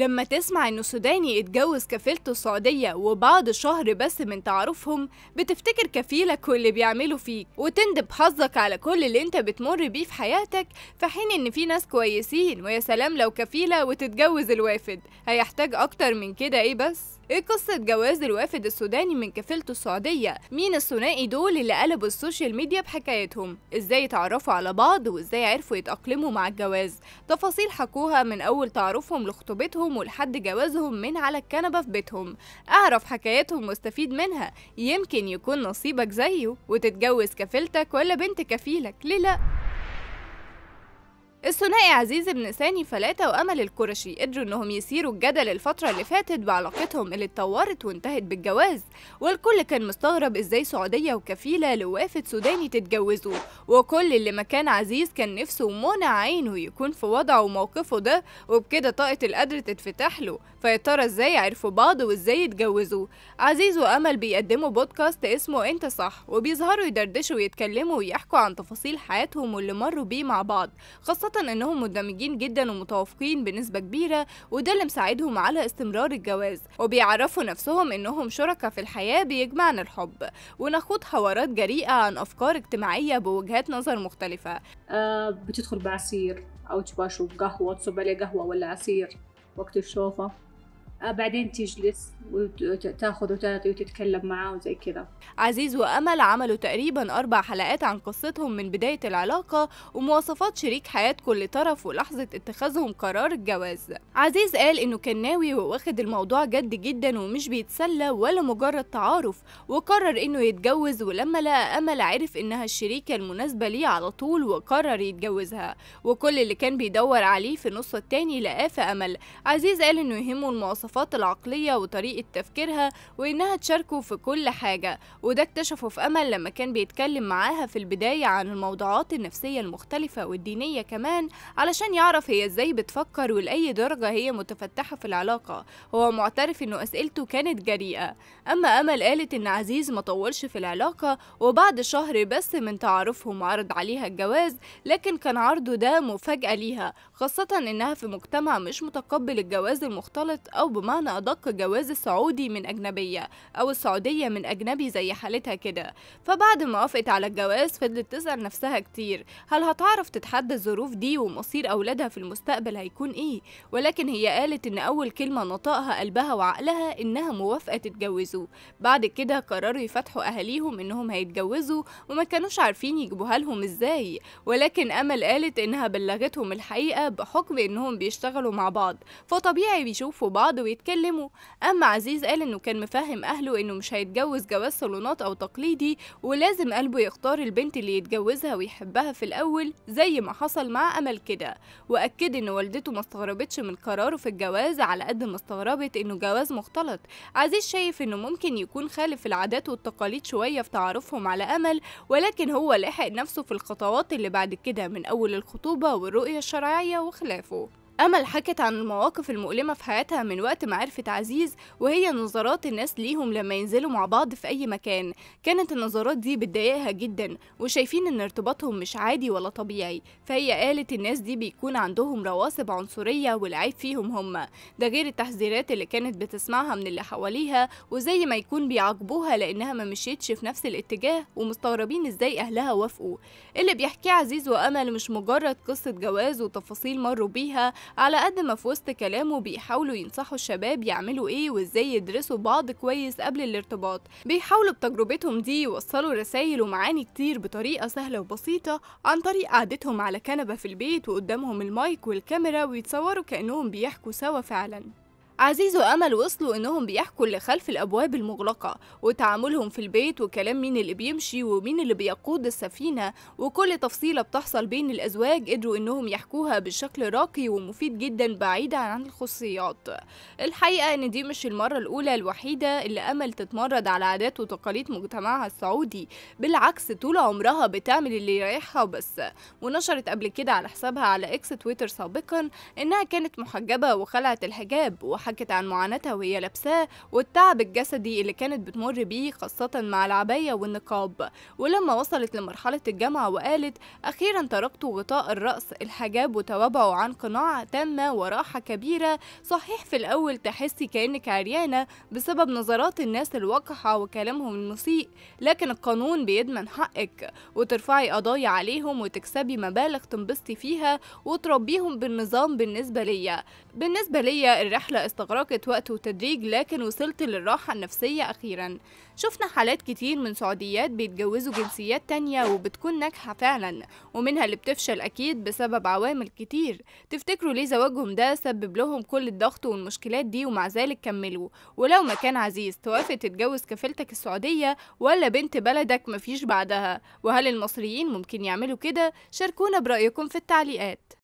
لما تسمع إن سوداني اتجوز كفيلته السعودية وبعد شهر بس من تعرفهم بتفتكر كفيلك واللي بيعمله فيك وتندب حظك على كل اللي انت بتمر بيه في حياتك في حين إن في ناس كويسين ويا سلام لو كفيلة وتتجوز الوافد هيحتاج أكتر من كده إيه بس؟ ايه قصة جواز الوافد السوداني من كفيلته السعودية؟ مين الثنائي دول اللي قلبوا السوشيال ميديا بحكايتهم؟ ازاي اتعرفوا على بعض وازاي عرفوا يتأقلموا مع الجواز؟ تفاصيل حكوها من اول تعرفهم لخطوبتهم ولحد جوازهم من على الكنبة في بيتهم اعرف حكايتهم واستفيد منها يمكن يكون نصيبك زيه وتتجوز كفيلتك ولا بنت كفيلك ليه لأ؟ الثنائي عزيز بن ثاني فلاتة وأمل الكرشي قدروا إنهم يثيروا الجدل الفترة اللي فاتت بعلاقتهم اللي اتطورت وانتهت بالجواز والكل كان مستغرب إزاي سعودية وكفيلة لوافد سوداني تتجوزه وكل اللي مكان عزيز كان نفسه ومنى عينه يكون في وضعه وموقفه ده وبكده طاقة القدر تتفتح له فيا ترى إزاي عرفوا بعض وإزاي اتجوزوا عزيز وأمل بيقدموا بودكاست اسمه أنت صح وبيظهروا يدردشوا ويتكلموا ويحكوا عن تفاصيل حياتهم واللي مروا بيه مع بعض خاصة خاصة انهم مندمجين جدا ومتوافقين بنسبة كبيرة وده اللي مساعدهم على استمرار الجواز وبيعرفوا نفسهم انهم شركاء في الحياة بيجمعنا الحب ونخوض حوارات جريئة عن افكار اجتماعية بوجهات نظر مختلفة أه بتدخل بعصير او تباشر قهوة تصب عليه قهوة ولا عصير وقت الشوفة آه، بعدين تجلس وتاخذ وتعطي وتتكلم معاه وزي كذا عزيز وامل عملوا تقريبا اربع حلقات عن قصتهم من بدايه العلاقه ومواصفات شريك حياه كل طرف ولحظه اتخاذهم قرار الجواز عزيز قال انه كان ناوي واخد الموضوع جد جدا ومش بيتسلى ولا مجرد تعارف وقرر انه يتجوز ولما لقى امل عرف انها الشريكه المناسبه ليه على طول وقرر يتجوزها وكل اللي كان بيدور عليه في النص التاني لقاه في امل عزيز قال انه يهمه المواصفات الصفات العقلية وطريقة تفكيرها وإنها تشاركه في كل حاجة وده اكتشفه في أمل لما كان بيتكلم معاها في البداية عن الموضوعات النفسية المختلفة والدينية كمان علشان يعرف هي إزاي بتفكر ولأي درجة هي متفتحة في العلاقة هو معترف إنه أسئلته كانت جريئة أما أمل قالت إن عزيز مطولش في العلاقة وبعد شهر بس من تعارفهم عرض عليها الجواز لكن كان عرضه ده مفاجأة ليها خاصة إنها في مجتمع مش متقبل الجواز المختلط أو بمعنى أدق جواز السعودي من أجنبية أو السعودية من أجنبي زي حالتها كده فبعد ما وافقت على الجواز فضلت تسأل نفسها كتير هل هتعرف تتحدى الظروف دي ومصير أولادها في المستقبل هيكون إيه ولكن هي قالت إن أول كلمة نطقها قلبها وعقلها إنها موافقة تتجوزوا بعد كده قرروا يفتحوا أهاليهم إنهم هيتجوزوا وما كانوش عارفين يجيبوها لهم إزاي ولكن أمل قالت إنها بلغتهم الحقيقة بحكم إنهم بيشتغلوا مع بعض فطبيعي بيشوفوا بعض ويتكلموا أما عزيز قال إنه كان مفهم أهله إنه مش هيتجوز جواز صالونات أو تقليدي ولازم قلبه يختار البنت اللي يتجوزها ويحبها في الأول زي ما حصل مع أمل كده وأكد إن والدته ما استغربتش من قراره في الجواز على قد ما استغربت إنه جواز مختلط عزيز شايف إنه ممكن يكون خالف العادات والتقاليد شوية في تعرفهم على أمل ولكن هو لحق نفسه في الخطوات اللي بعد كده من أول الخطوبة والرؤية الشرعية وخلافه أمل حكت عن المواقف المؤلمة في حياتها من وقت ما عرفت عزيز وهي نظرات الناس ليهم لما ينزلوا مع بعض في أي مكان كانت النظرات دي بتضايقها جدا وشايفين إن ارتباطهم مش عادي ولا طبيعي فهي قالت الناس دي بيكون عندهم رواسب عنصرية والعيب فيهم هم ده غير التحذيرات اللي كانت بتسمعها من اللي حواليها وزي ما يكون بيعاقبوها لأنها ما مشيتش في نفس الاتجاه ومستغربين إزاي أهلها وافقوا اللي بيحكيه عزيز وأمل مش مجرد قصة جواز وتفاصيل مروا بيها على قد ما في وسط كلامه بيحاولوا ينصحوا الشباب يعملوا ايه وازاي يدرسوا بعض كويس قبل الارتباط بيحاولوا بتجربتهم دي يوصلوا رسائل ومعاني كتير بطريقة سهلة وبسيطة عن طريق قعدتهم على كنبة في البيت وقدامهم المايك والكاميرا ويتصوروا كأنهم بيحكوا سوا فعلا عزيز وأمل وصلوا إنهم بيحكوا اللي خلف الأبواب المغلقة وتعاملهم في البيت وكلام مين اللي بيمشي ومين اللي بيقود السفينة وكل تفصيلة بتحصل بين الأزواج قدروا إنهم يحكوها بشكل راقي ومفيد جدا بعيدا عن الخصوصيات الحقيقة إن دي مش المرة الأولى الوحيدة اللي أمل تتمرد على عادات وتقاليد مجتمعها السعودي بالعكس طول عمرها بتعمل اللي يريحها وبس ونشرت قبل كده على حسابها على إكس تويتر سابقا إنها كانت محجبة وخلعت الحجاب وحجبها حكت عن معاناتها وهي لابساه والتعب الجسدي اللي كانت بتمر بيه خاصة مع العباية والنقاب ولما وصلت لمرحلة الجامعة وقالت أخيرا تركت غطاء الرأس الحجاب وتوابعه عن قناع تامة وراحة كبيرة صحيح في الأول تحسي كأنك عريانة بسبب نظرات الناس الوقحة وكلامهم المسيء لكن القانون بيدمن حقك وترفعي قضايا عليهم وتكسبي مبالغ تنبسطي فيها وتربيهم بالنظام بالنسبة ليا بالنسبة ليا الرحلة استغرقت وقت وتدريج لكن وصلت للراحة النفسية أخيرا شفنا حالات كتير من سعوديات بيتجوزوا جنسيات تانية وبتكون ناجحة فعلا ومنها اللي بتفشل أكيد بسبب عوامل كتير تفتكروا ليه زواجهم ده سبب لهم كل الضغط والمشكلات دي ومع ذلك كملوا ولو ما كان عزيز توافق تتجوز كفيلتك السعودية ولا بنت بلدك مفيش بعدها وهل المصريين ممكن يعملوا كده شاركونا برأيكم في التعليقات